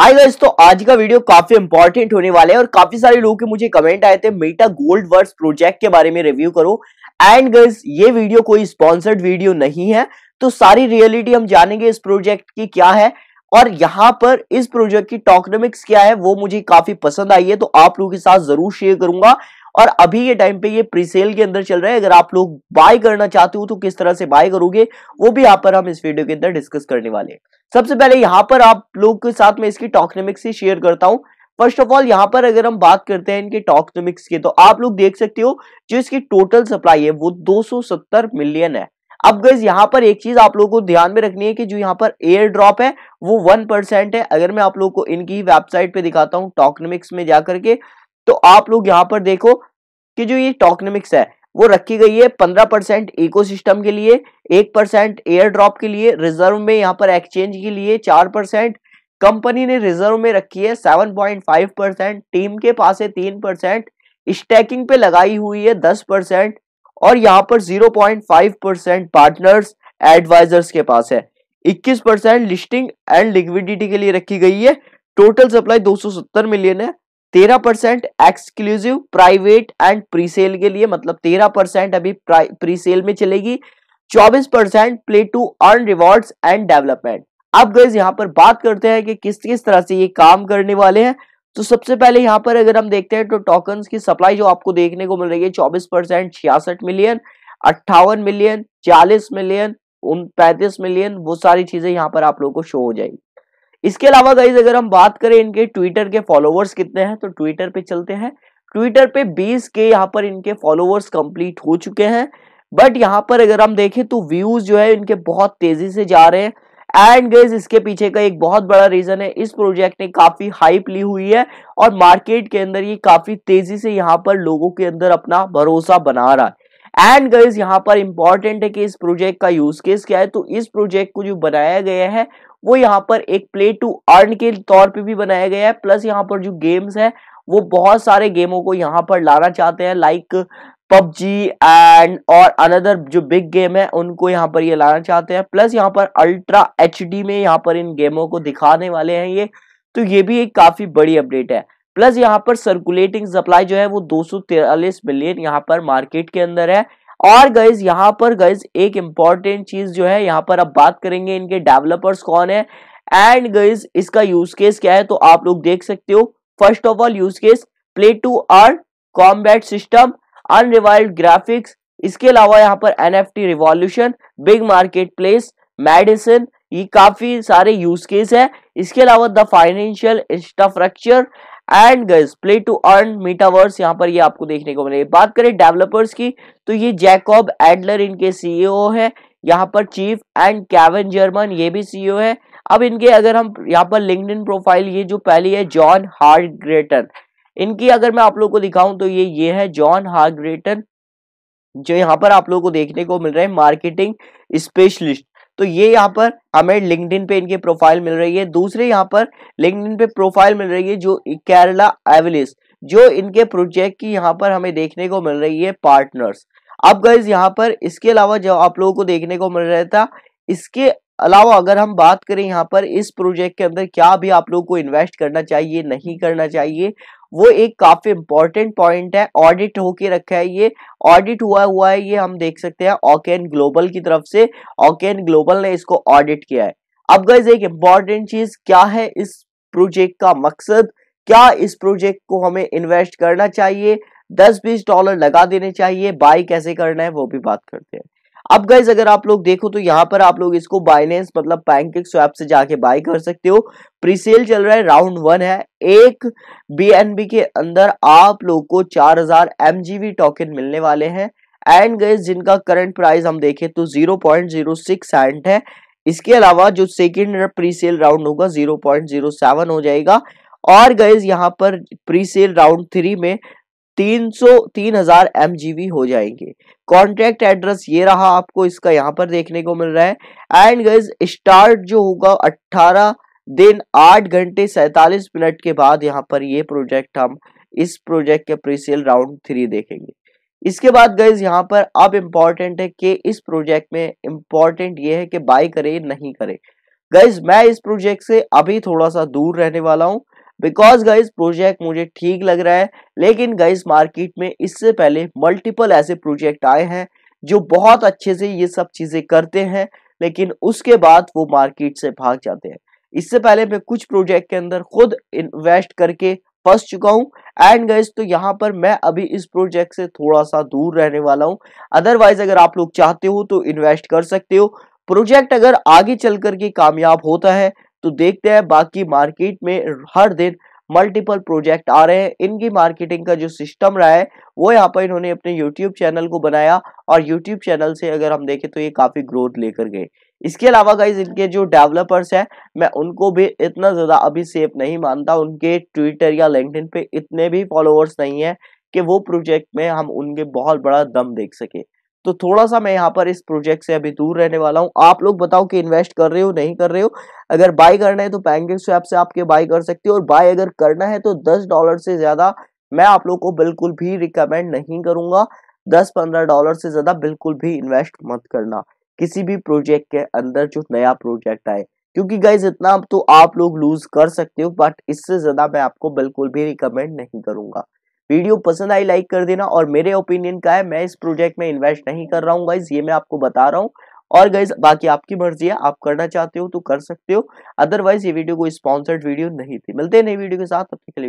hi guys तो आज का वीडियो काफी इंपॉर्टेंट होने वाला है और काफी सारे लोगों के मुझे कमेंट आए थे मेटा गोल्ड वर्स प्रोजेक्ट के बारे में रिव्यू करो एंड गाइस ये वीडियो कोई स्पॉन्सर्ड वीडियो नहीं है तो सारी रियलिटी हम जानेंगे इस प्रोजेक्ट की क्या है और यहाँ पर इस प्रोजेक्ट की टॉकनोमिक्स क्या है वो मुझे काफी पसंद आई है तो आप लोगों के साथ जरूर शेयर करूंगा और अभी ये टाइम पे ये प्रीसेल के अंदर चल रहा है अगर आप लोग बाय करना चाहते हो तो किस तरह से बाय करोगे वो भी यहाँ पर हम इस वीडियो के अंदर डिस्कस करने वाले हैं सबसे पहले यहाँ पर आप लोग के साथ में इसकी टॉक्नोमिक्स ही शेयर करता हूँ फर्स्ट ऑफ ऑल यहाँ पर अगर हम बात करते हैं इनके टॉक्नोमिक्स की तो आप लोग देख सकते हो जो इसकी टोटल सप्लाई है वो दो मिलियन है अब गैस यहाँ पर एक चीज आप लोगों को ध्यान में रखनी है कि जो यहाँ पर एयर ड्रॉप है वो वन परसेंट है अगर मैं आप लोगों को इनकी वेबसाइट पे दिखाता हूँ टॉक्नोमिक्स में जाकर के तो आप लोग यहाँ पर देखो कि जो ये टॉकनमिक्स है वो रखी गई है पंद्रह परसेंट इको के लिए एक परसेंट एयर ड्रॉप के लिए रिजर्व में यहाँ पर एक्सचेंज के लिए चार परसेंट कंपनी ने रिजर्व में रखी है seven point five percent team के पास है तीन परसेंट स्टैकिंग पे लगाई हुई है दस परसेंट और यहाँ पर zero point five percent partners advisors के पास है इक्कीस परसेंट लिस्टिंग एंड लिक्विडिटी के लिए रखी गई है टोटल सप्लाई दो मिलियन है तेरह percent exclusive private and presale के लिए मतलब तेरह परसेंट अभी प्रीसेल में चलेगी चौबीस percent play to earn rewards and development अब गज यहाँ पर बात करते हैं कि किस किस तरह से ये काम करने वाले हैं तो सबसे पहले यहाँ पर अगर हम देखते हैं तो टोकन की सप्लाई जो आपको देखने को मिल रही है चौबीस परसेंट छियासठ मिलियन अट्ठावन मिलियन चालीस मिलियन उन पैंतीस मिलियन वो सारी चीजें यहाँ पर आप लोगों को शो हो जाएगी इसके अलावा गाइज अगर हम बात करें इनके ट्विटर के फॉलोवर्स कितने हैं तो ट्विटर पे चलते हैं ट्विटर पे 20 के यहाँ पर इनके फॉलोवर्स कंप्लीट हो चुके हैं बट यहाँ पर अगर हम देखें तो व्यूज जो है इनके बहुत तेजी से जा रहे हैं एंड गेज इसके पीछे का एक बहुत बड़ा रीजन है इस प्रोजेक्ट ने काफी हाइप ली हुई है और मार्केट के अंदर ये काफी तेजी से यहाँ पर लोगों के अंदर अपना भरोसा बना रहा है एंड गर्ल्स यहाँ पर इंपॉर्टेंट है कि इस प्रोजेक्ट का यूज केस क्या है तो इस प्रोजेक्ट को जो बनाया गया है वो यहाँ पर एक प्ले टू अर्न के तौर पे भी बनाया गया है प्लस यहाँ पर जो गेम्स है वो बहुत सारे गेमों को यहाँ पर लाना चाहते हैं लाइक पबजी एंड और अनदर जो बिग गेम है उनको यहाँ पर ये लाना चाहते हैं प्लस यहाँ पर अल्ट्रा एच में यहाँ पर इन गेमों को दिखाने वाले हैं ये तो ये भी एक काफ़ी बड़ी अपडेट है प्लस यहाँ पर सर्कुलेटिंग सप्लाई जो है वो दो मिलियन यहाँ पर मार्केट के अंदर है और गाइज यहाँ पर गाइज एक इंपॉर्टेंट चीज जो है यहाँ पर अब बात करेंगे इनके डेवलपर्स कौन है एंड गाइज इसका यूज केस क्या है तो आप लोग देख सकते हो first of all use case play to earn combat system unrivalled graphics इसके अलावा यहाँ पर N F T revolution big marketplace medicine ये काफी सारे यूज केस है इसके अलावा द फाइनेंशियल इंफ्रास्ट्रक्चर एंड गर्स प्ले टू अर्न मीटावर्स यहाँ पर ये आपको देखने को मिलेगी बात करें डेवलपर्स की तो ये जैकॉब एडलर इनके सीईओ e है यहाँ पर चीफ एंड कैवन जर्मन ये भी सीईओ e है अब इनके अगर हम यहाँ पर लिंकड प्रोफाइल ये जो पहली है जॉन हार्ड इनकी अगर मैं आप लोग को दिखाऊं तो ये ये है जॉन हार्ड्रेटन जो यहाँ पर आप लोग को देखने को मिल रहे है मार्केटिंग स्पेशलिस्ट तो ये यहाँ पर हमें लिंकड पे इनके प्रोफाइल मिल रही है दूसरे यहाँ पर लिंकड पे प्रोफाइल मिल रही है जो केरला एवलिस जो इनके प्रोजेक्ट की यहाँ पर हमें देखने को मिल रही है पार्टनर्स अब गर्ज यहाँ पर इसके अलावा जो आप लोगों को देखने को मिल रहा था इसके अलावा अगर हम बात करें यहाँ पर इस प्रोजेक्ट के अंदर क्या भी आप लोगों को इन्वेस्ट करना चाहिए नहीं करना चाहिए वो एक काफी इंपॉर्टेंट पॉइंट है ऑडिट होके रखा है ये ऑडिट हुआ हुआ है ये हम देख सकते हैं ऑकेन ग्लोबल की तरफ से ऑकेन ग्लोबल ने इसको ऑडिट किया है अब गज एक इंपॉर्टेंट चीज क्या है इस प्रोजेक्ट का मकसद क्या इस प्रोजेक्ट को हमें इन्वेस्ट करना चाहिए दस बीस डॉलर लगा देने चाहिए बाई कैसे करना है वो भी बात करते हैं अब गाइज अगर आप लोग देखो तो यहाँ पर आप लोग इसको बाइनेंस मतलब पैनकेक स्वैप से जाके बाय कर सकते हो प्रीसेल चल रहा है राउंड वन है एक बी के अंदर आप लोग को 4000 हजार टोकन मिलने वाले हैं एंड गाइज जिनका करंट प्राइस हम देखें तो 0.06 सेंट है इसके अलावा जो सेकेंड प्री सेल राउंड होगा 0.07 हो जाएगा और गाइज यहाँ पर प्री सेल राउंड थ्री में तीन सौ तीन हजार एम हो जाएंगे कॉन्ट्रैक्ट एड्रेस ये रहा आपको इसका यहाँ पर देखने को मिल रहा है एंड गज स्टार्ट जो होगा अट्ठारह दिन आठ घंटे सैतालीस मिनट के बाद यहाँ पर ये प्रोजेक्ट हम इस प्रोजेक्ट के प्रीसेल राउंड थ्री देखेंगे इसके बाद गैज यहाँ पर अब इम्पॉर्टेंट है कि इस प्रोजेक्ट में इम्पॉर्टेंट ये है कि बाय करे नहीं करे गैज मैं इस प्रोजेक्ट से अभी थोड़ा सा दूर रहने वाला हूँ बिकॉज गाइज प्रोजेक्ट मुझे ठीक लग रहा है लेकिन गाइज मार्केट में इससे पहले मल्टीपल ऐसे प्रोजेक्ट आए हैं जो बहुत अच्छे से ये सब चीज़ें करते हैं लेकिन उसके बाद वो मार्केट से भाग जाते हैं इससे पहले मैं कुछ प्रोजेक्ट के अंदर खुद इन्वेस्ट करके फंस चुका हूँ एंड गाइज तो यहाँ पर मैं अभी इस प्रोजेक्ट से थोड़ा सा दूर रहने वाला हूँ अदरवाइज अगर आप लोग चाहते हो तो इन्वेस्ट कर सकते हो प्रोजेक्ट अगर आगे चल करके कामयाब होता है तो देखते हैं बाकी मार्केट में हर दिन मल्टीपल प्रोजेक्ट आ रहे हैं इनकी मार्केटिंग का जो सिस्टम रहा है वो यहाँ पर इन्होंने अपने यूट्यूब चैनल को बनाया और यूट्यूब चैनल से अगर हम देखें तो ये काफ़ी ग्रोथ लेकर गए इसके अलावा गाइज इनके जो डेवलपर्स हैं मैं उनको भी इतना ज़्यादा अभी सेफ नहीं मानता उनके ट्विटर या लिंक्डइन पे इतने भी फॉलोअर्स नहीं है कि वो प्रोजेक्ट में हम उनके बहुत बड़ा दम देख सके तो थोड़ा सा मैं यहाँ पर इस प्रोजेक्ट से अभी दूर रहने वाला हूँ आप लोग बताओ कि इन्वेस्ट कर रहे हो नहीं कर रहे हो अगर बाय करना है तो पैंगिंग स्वैप से आपके बाय कर सकते हो और बाय अगर करना है तो दस डॉलर से ज़्यादा मैं आप लोग को बिल्कुल भी रिकमेंड नहीं करूंगा दस पंद्रह डॉलर से ज़्यादा बिल्कुल भी इन्वेस्ट मत करना किसी भी प्रोजेक्ट के अंदर जो नया प्रोजेक्ट आए क्योंकि गाइज इतना तो आप लोग लूज कर सकते हो बट इससे ज़्यादा मैं आपको बिल्कुल भी रिकमेंड नहीं करूंगा वीडियो पसंद आई लाइक कर देना और मेरे ओपिनियन का है मैं इस प्रोजेक्ट में इन्वेस्ट नहीं कर रहा हूँ गाइज ये मैं आपको बता रहा हूँ और गाइज बाकी आपकी मर्जी है आप करना चाहते हो तो कर सकते हो अदरवाइज ये वीडियो कोई स्पॉन्सर्ड वीडियो नहीं थी मिलते हैं नई वीडियो के साथ अपने